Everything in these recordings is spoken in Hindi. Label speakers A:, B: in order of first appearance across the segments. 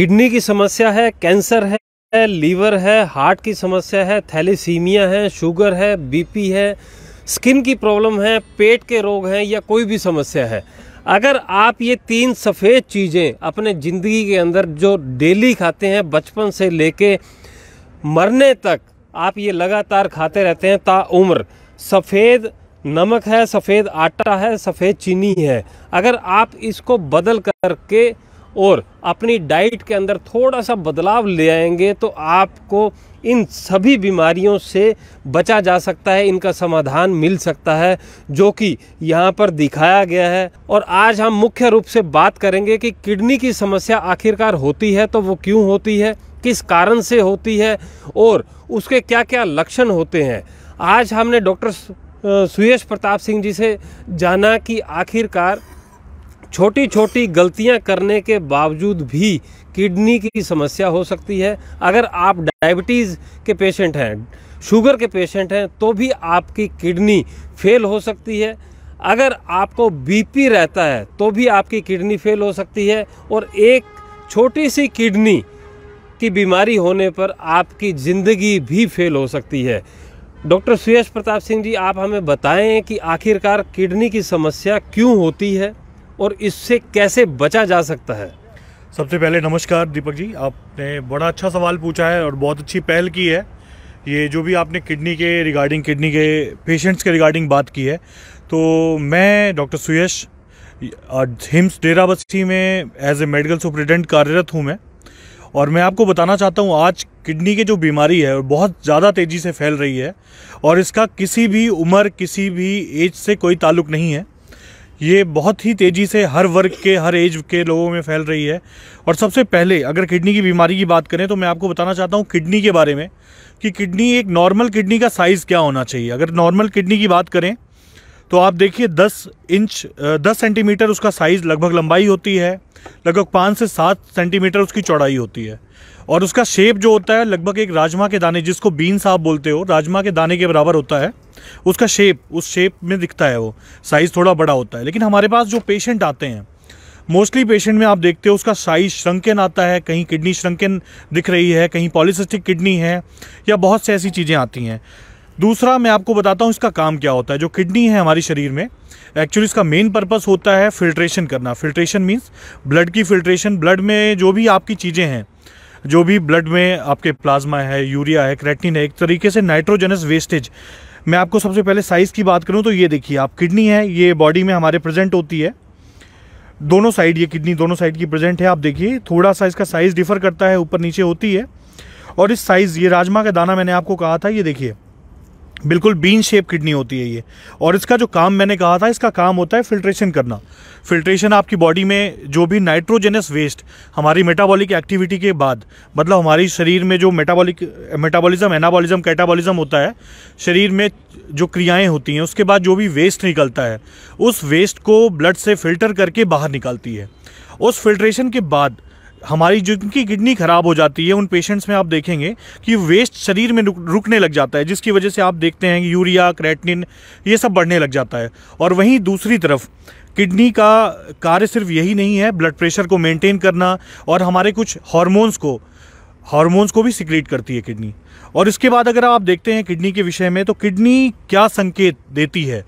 A: किडनी की समस्या है कैंसर है लीवर है हार्ट की समस्या है थैलीसीमिया है शुगर है बीपी है स्किन की प्रॉब्लम है पेट के रोग हैं या कोई भी समस्या है अगर आप ये तीन सफ़ेद चीज़ें अपने ज़िंदगी के अंदर जो डेली खाते हैं बचपन से लेके मरने तक आप ये लगातार खाते रहते हैं ताउम्र सफ़ेद नमक है सफ़ेद आटा है सफ़ेद चीनी है अगर आप इसको बदल करके और अपनी डाइट के अंदर थोड़ा सा बदलाव ले आएंगे तो आपको इन सभी बीमारियों से बचा जा सकता है इनका समाधान मिल सकता है जो कि यहाँ पर दिखाया गया है और आज हम मुख्य रूप से बात करेंगे कि किडनी की समस्या आखिरकार होती है तो वो क्यों होती है किस कारण से होती है और उसके क्या क्या लक्षण होते हैं आज हमने डॉक्टर सुयेश प्रताप सिंह जी से जाना कि आखिरकार छोटी छोटी गलतियां करने के बावजूद भी किडनी की समस्या हो सकती है अगर आप डायबिटीज़ के पेशेंट हैं शुगर के पेशेंट हैं तो भी आपकी किडनी फेल हो सकती है अगर आपको बीपी रहता है तो भी आपकी किडनी फेल हो सकती है और एक छोटी सी किडनी की बीमारी होने पर आपकी ज़िंदगी भी फेल हो सकती है डॉक्टर सुयश प्रताप सिंह जी आप हमें बताएं कि आखिरकार किडनी की समस्या क्यों होती है और इससे कैसे बचा जा सकता है सबसे पहले
B: नमस्कार दीपक जी आपने बड़ा अच्छा सवाल पूछा है और बहुत अच्छी पहल की है ये जो भी आपने किडनी के रिगार्डिंग किडनी के पेशेंट्स के रिगार्डिंग बात की है तो मैं डॉक्टर सुयश हिम्स डेरा बस्ती में एज ए मेडिकल सुप्रिटेंडेंट कार्यरत हूँ मैं और मैं आपको बताना चाहता हूँ आज किडनी की जो बीमारी है बहुत ज़्यादा तेज़ी से फैल रही है और इसका किसी भी उम्र किसी भी एज से कोई ताल्लुक नहीं है ये बहुत ही तेज़ी से हर वर्ग के हर एज के लोगों में फैल रही है और सबसे पहले अगर किडनी की बीमारी की बात करें तो मैं आपको बताना चाहता हूँ किडनी के बारे में कि किडनी एक नॉर्मल किडनी का साइज़ क्या होना चाहिए अगर नॉर्मल किडनी की बात करें तो आप देखिए 10 इंच 10 सेंटीमीटर उसका साइज़ लगभग लंबाई होती है लगभग पाँच से सात सेंटीमीटर उसकी चौड़ाई होती है और उसका शेप जो होता है लगभग एक राजमा के दाने जिसको बीन्स आप बोलते हो राजमा के दाने के बराबर होता है उसका शेप उस शेप में दिखता है वो साइज़ थोड़ा बड़ा होता है लेकिन हमारे पास जो पेशेंट आते हैं मोस्टली पेशेंट में आप देखते हो उसका साइज श्रंकन आता है कहीं किडनी श्रंकन दिख रही है कहीं पॉलिसिस्टिक किडनी है या बहुत सी ऐसी चीज़ें आती हैं दूसरा मैं आपको बताता हूँ इसका काम क्या होता है जो किडनी है हमारे शरीर में एक्चुअली इसका मेन पर्पस होता है फिल्ट्रेशन करना फिल्ट्रेशन मीन्स ब्लड की फिल्ट्रेशन ब्लड में जो भी आपकी चीज़ें हैं जो भी ब्लड में आपके प्लाज्मा है यूरिया है क्रेटिन है एक तरीके से नाइट्रोजनस वेस्टेज मैं आपको सबसे पहले साइज़ की बात करूँ तो ये देखिए आप किडनी है ये बॉडी में हमारे प्रेजेंट होती है दोनों साइड ये किडनी दोनों साइड की प्रेजेंट है आप देखिए थोड़ा सा इसका साइज़ डिफर करता है ऊपर नीचे होती है और इस साइज़ ये राजमा का दाना मैंने आपको कहा था ये देखिए बिल्कुल बीन शेप किडनी होती है ये और इसका जो काम मैंने कहा था इसका काम होता है फिल्ट्रेशन करना फिल्ट्रेशन आपकी बॉडी में जो भी नाइट्रोजेनस वेस्ट हमारी मेटाबॉलिक एक्टिविटी के बाद मतलब हमारी शरीर में जो मेटाबॉलिक मेटाबॉलिज्म एनाबॉलिज्म कैटाबॉलिज्म होता है शरीर में जो क्रियाएं होती हैं उसके बाद जो भी वेस्ट निकलता है उस वेस्ट को ब्लड से फिल्टर करके बाहर निकालती है उस फिल्ट्रेशन के बाद हमारी जिनकी किडनी ख़राब हो जाती है उन पेशेंट्स में आप देखेंगे कि वेस्ट शरीर में रुकने लग जाता है जिसकी वजह से आप देखते हैं यूरिया क्रेटनिन ये सब बढ़ने लग जाता है और वहीं दूसरी तरफ किडनी का कार्य सिर्फ यही नहीं है ब्लड प्रेशर को मेंटेन करना और हमारे कुछ हार्मोन्स को हार्मोन्स को भी सिक्रीट करती है किडनी और इसके बाद अगर आप देखते हैं किडनी के विषय में तो किडनी क्या संकेत देती है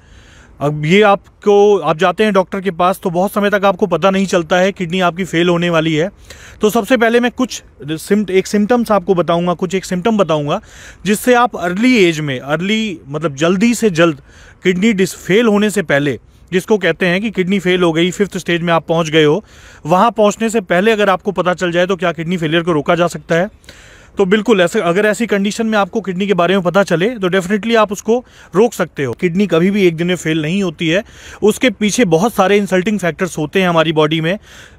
B: अब ये आपको आप जाते हैं डॉक्टर के पास तो बहुत समय तक आपको पता नहीं चलता है किडनी आपकी फेल होने वाली है तो सबसे पहले मैं कुछ सिम्ट एक सिम्टम्स आपको बताऊंगा कुछ एक सिम्टम बताऊंगा जिससे आप अर्ली एज में अर्ली मतलब जल्दी से जल्द किडनी डिस फेल होने से पहले जिसको कहते हैं कि किडनी फेल हो गई फिफ्थ स्टेज में आप पहुँच गए हो वहाँ पहुँचने से पहले अगर आपको पता चल जाए तो क्या किडनी फेलियर को रोका जा सकता है तो बिल्कुल ऐसे अगर ऐसी कंडीशन में आपको किडनी के बारे में पता चले तो डेफिनेटली आप उसको रोक सकते हो किडनी कभी भी एक दिन में फेल नहीं होती है उसके पीछे बहुत सारे इंसल्टिंग फैक्टर्स होते हैं हमारी बॉडी में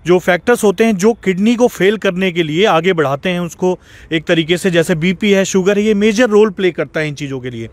B: जो फैक्टर्स होते हैं जो किडनी को फेल करने के लिए आगे बढ़ाते हैं उसको एक तरीके से जैसे बीपी है शुगर है ये मेजर रोल प्ले करता है इन चीज़ों के लिए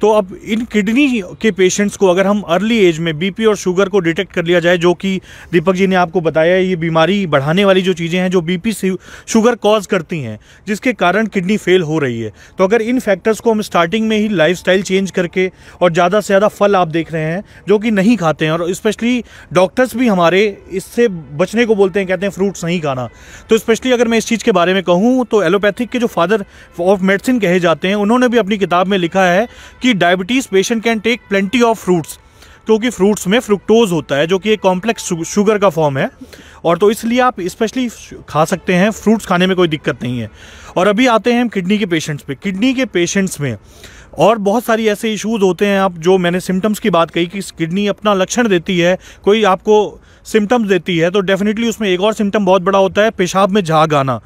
B: तो अब इन किडनी के पेशेंट्स को अगर हम अर्ली एज में बीपी और शुगर को डिटेक्ट कर लिया जाए जो कि दीपक जी ने आपको बताया ये बीमारी बढ़ाने वाली जो चीज़ें हैं जो बीपी शुगर कॉज करती हैं जिसके कारण किडनी फेल हो रही है तो अगर इन फैक्टर्स को हम स्टार्टिंग में ही लाइफ चेंज करके और ज़्यादा से ज़्यादा फल आप देख रहे हैं जो कि नहीं खाते हैं और स्पेशली डॉक्टर्स भी हमारे इससे बचने को बोलते हैं कहते हैं फ्रूट्स नहीं खाना तो स्पेशली अगर मैं इस चीज़ के बारे में कहूँ तो एलोपैथिक के जो फादर ऑफ मेडिसिन कहे जाते हैं उन्होंने भी अपनी किताब में लिखा है कि कि diabetes patient can take plenty of fruits क्योंकि फ्रूट्स में फ्रुक्टोज होता है जो कि एक कॉम्प्लेक्स शुगर का फॉर्म है और तो इसलिए आप स्पेशली खा सकते हैं फ्रूट्स खाने में कोई दिक्कत नहीं है और अभी आते हैं हम किडनी के पेशेंट्स पे किडनी के पेशेंट्स में और बहुत सारी ऐसे इश्यूज होते हैं आप जो मैंने सिम्टम्स की बात कही कि किडनी अपना लक्षण देती है कोई आपको सिम्टम्स देती है तो डेफिनेटली उसमें एक और सिम्टम बहुत बड़ा होता है पेशाब में झाग आना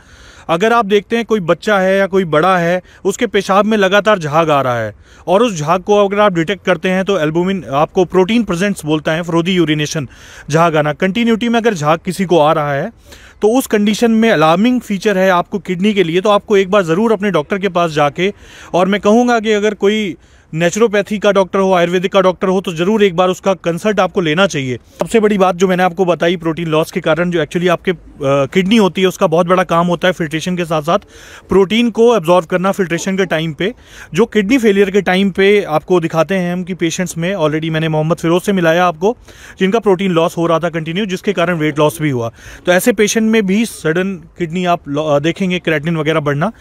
B: अगर आप देखते हैं कोई बच्चा है या कोई बड़ा है उसके पेशाब में लगातार झाग आ रहा है और उस झाग को अगर आप डिटेक्ट करते हैं तो एल्बुमिन आपको प्रोटीन प्रेजेंट्स बोलता है फ्रोदी यूरिनेशन झाग आना कंटिन्यूटी में अगर झाग किसी को आ रहा है तो उस कंडीशन में अलार्मिंग फीचर है आपको किडनी के लिए तो आपको एक बार ज़रूर अपने डॉक्टर के पास जाके और मैं कहूँगा कि अगर कोई नेचुरोपैथी का डॉक्टर हो आयुर्वेदिक का डॉक्टर हो तो जरूर एक बार उसका कंसल्ट आपको लेना चाहिए सबसे बड़ी बात जो मैंने आपको बताई प्रोटीन लॉस के कारण जो एक्चुअली आपके किडनी होती है उसका बहुत बड़ा काम होता है फिल्ट्रेशन के साथ साथ प्रोटीन को एब्जॉर्व करना फिल्ट्रेशन के टाइम पे जो किडनी फेलियर के टाइम पे आपको दिखाते हैं हम कि पेशेंट्स में ऑलरेडी मैंने मोहम्मद फिरोज से मिलाया आपको जिनका प्रोटीन लॉस हो रहा था कंटिन्यू जिसके कारण वेट लॉस भी हुआ तो ऐसे पेशेंट में भी सडन किडनी आप देखेंगे क्रेटिन वगैरह बढ़ना